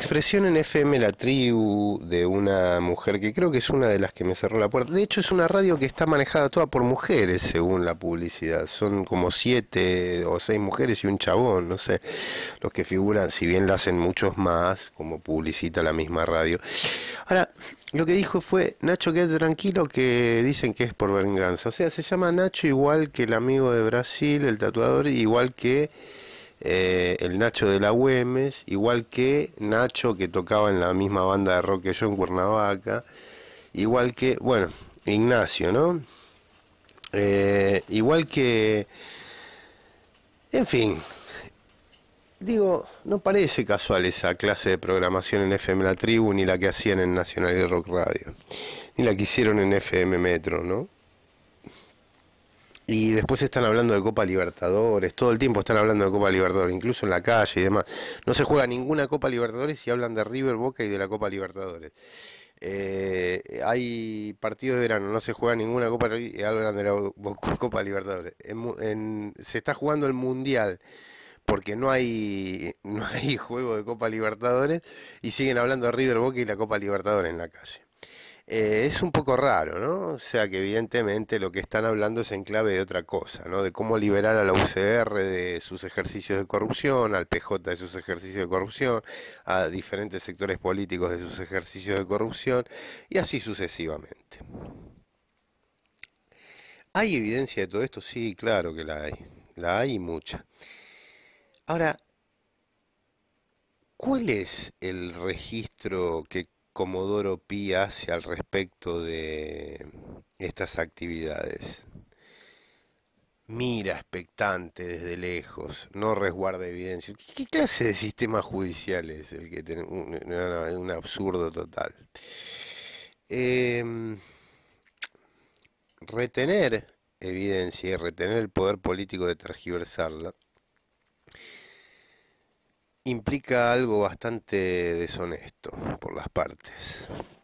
Expresión en FM La Tribu de una mujer que creo que es una de las que me cerró la puerta. De hecho es una radio que está manejada toda por mujeres según la publicidad. Son como siete o seis mujeres y un chabón, no sé. Los que figuran, si bien la hacen muchos más, como publicita la misma radio. Ahora, lo que dijo fue, Nacho, quédate tranquilo que dicen que es por venganza. O sea, se llama Nacho igual que el amigo de Brasil, el tatuador, igual que... Eh, el Nacho de la Güemes, igual que Nacho que tocaba en la misma banda de rock que yo en Cuernavaca, igual que, bueno, Ignacio, ¿no? Eh, igual que, en fin, digo, no parece casual esa clase de programación en FM La Tribu, ni la que hacían en Nacional de Rock Radio, ni la que hicieron en FM Metro, ¿no? Y después están hablando de Copa Libertadores, todo el tiempo están hablando de Copa Libertadores, incluso en la calle y demás. No se juega ninguna Copa Libertadores y hablan de River Boca y de la Copa Libertadores. Eh, hay partidos de verano, no se juega ninguna Copa, hablan de la Copa Libertadores. se está jugando el Mundial porque no hay, no hay juego de Copa Libertadores y siguen hablando de River Boca y la Copa Libertadores en la calle. Eh, es un poco raro, ¿no? O sea que evidentemente lo que están hablando es en clave de otra cosa, ¿no? De cómo liberar a la UCR de sus ejercicios de corrupción, al PJ de sus ejercicios de corrupción, a diferentes sectores políticos de sus ejercicios de corrupción y así sucesivamente. ¿Hay evidencia de todo esto? Sí, claro que la hay. La hay y mucha. Ahora, ¿cuál es el registro que Comodoro Pi hace al respecto de estas actividades. Mira expectante desde lejos, no resguarda evidencia. ¿Qué clase de sistema judicial es el que tiene Un, absurdo total. Em, retener evidencia y retener el poder político de tergiversarla implica algo bastante deshonesto por las partes.